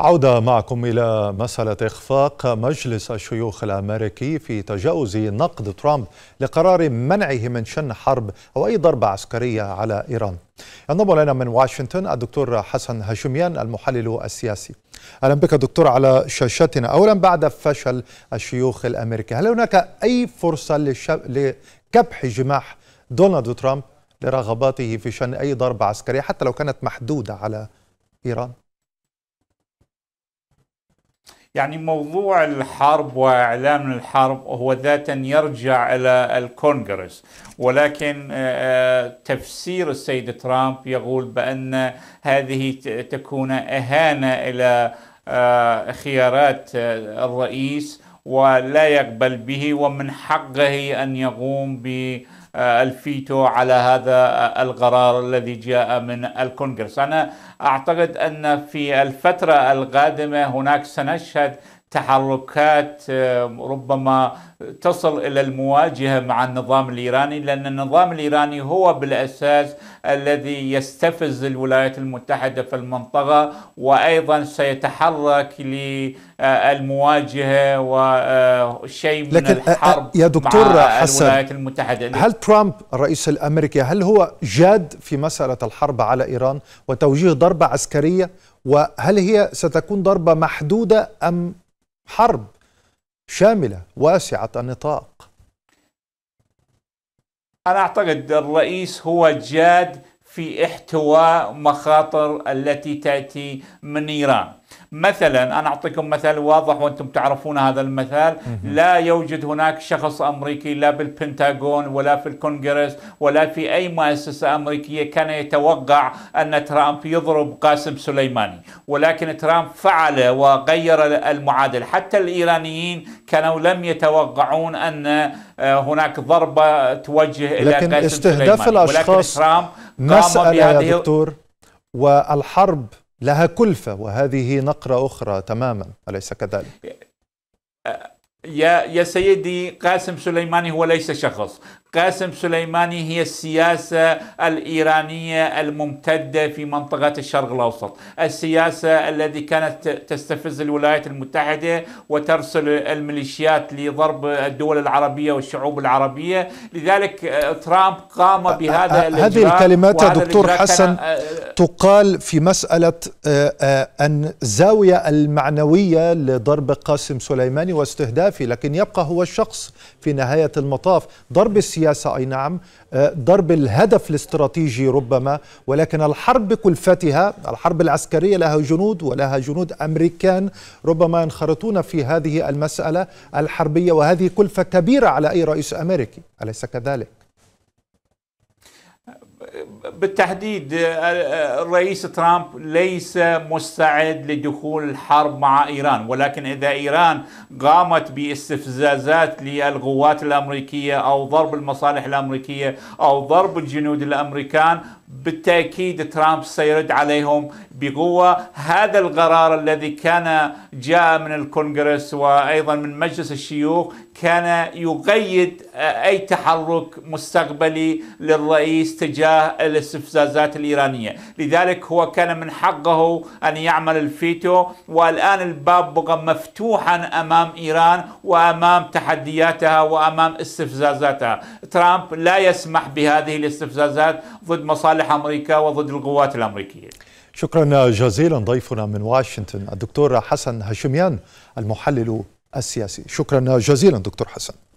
عودة معكم إلى مسألة إخفاق مجلس الشيوخ الأمريكي في تجاوز نقد ترامب لقرار منعه من شن حرب أو أي ضربة عسكرية على إيران ينضم لنا من واشنطن الدكتور حسن هاشميان المحلل السياسي أهلا بك دكتور على شاشتنا أولا بعد فشل الشيوخ الأمريكي هل هناك أي فرصة لكبح جماح دونالد ترامب لرغباته في شن أي ضربة عسكرية حتى لو كانت محدودة على إيران؟ يعني موضوع الحرب واعلان الحرب هو ذاتا يرجع الى الكونغرس ولكن آه، آه، تفسير السيد ترامب يقول بان هذه تكون اهانه الى آه، خيارات الرئيس ولا يقبل به ومن حقه ان يقوم ب آه، الفيتو على هذا آه، القرار الذي جاء من الكونغرس انا اعتقد ان في الفتره القادمه هناك سنشهد تحركات آه، ربما تصل الى المواجهه مع النظام الايراني لان النظام الايراني هو بالاساس الذي يستفز الولايات المتحده في المنطقه وايضا سيتحرك للمواجهه وشيء من لكن آه، آه، الحرب يا دكتور مع حسن الولايات المتحده هل ترامب الرئيس الامريكي هل هو جاد في مساله الحرب على ايران وتوجيه ضربه عسكريه وهل هي ستكون ضربه محدوده ام حرب شاملة واسعة النطاق أنا أعتقد الرئيس هو جاد في احتواء مخاطر التي تأتي من إيران مثلا أنا أعطيكم مثل واضح وأنتم تعرفون هذا المثال لا يوجد هناك شخص أمريكي لا بالبنتاغون ولا في الكونغرس ولا في أي مؤسسة أمريكية كان يتوقع أن ترامب يضرب قاسم سليماني ولكن ترامب فعل وغير المعادل حتى الإيرانيين كانوا لم يتوقعون أن آه، هناك ضربة توجه إلى قاسم سليماني لكن استهداف الأشخاص ولكن ترامب قام نسأل بهذه يا دكتور والحرب لها كلفة وهذه نقرة أخرى تماما أليس كذلك؟ يا يا سيدي قاسم سليماني هو ليس شخص قاسم سليماني هي السياسة الإيرانية الممتدة في منطقة الشرق الأوسط السياسة التي كانت تستفز الولايات المتحدة وترسل الميليشيات لضرب الدول العربية والشعوب العربية لذلك آه، ترامب قام أه، أه، بهذا الإجراء هذه الكلمات يا دكتور حسن تقال في مسألة أن الزاوية المعنوية لضرب قاسم سليماني واستهدافه لكن يبقى هو الشخص في نهاية المطاف ضرب السياسة السياسة أي نعم آه، ضرب الهدف الاستراتيجي ربما ولكن الحرب بكلفتها الحرب العسكرية لها جنود ولها جنود أمريكان ربما ينخرطون في هذه المسألة الحربية وهذه كلفة كبيرة على أي رئيس أمريكي أليس كذلك؟ بالتحديد آه، آه، الرئيس ترامب ليس مستعد لدخول الحرب مع ايران ولكن اذا ايران قامت باستفزازات للقوات الامريكيه او ضرب المصالح الامريكيه او ضرب الجنود الامريكان بالتاكيد ترامب سيرد عليهم بقوة هذا القرار الذي كان جاء من الكونغرس وأيضا من مجلس الشيوخ كان يقيد أي تحرك مستقبلي للرئيس تجاه الاستفزازات الإيرانية لذلك هو كان من حقه أن يعمل الفيتو والآن الباب بقى مفتوحا أمام إيران وأمام تحدياتها وأمام استفزازاتها ترامب لا يسمح بهذه الاستفزازات ضد مصالح أمريكا وضد القوات الأمريكية شكرا جزيلا ضيفنا من واشنطن الدكتور حسن هاشميان المحلل السياسي شكرا جزيلا دكتور حسن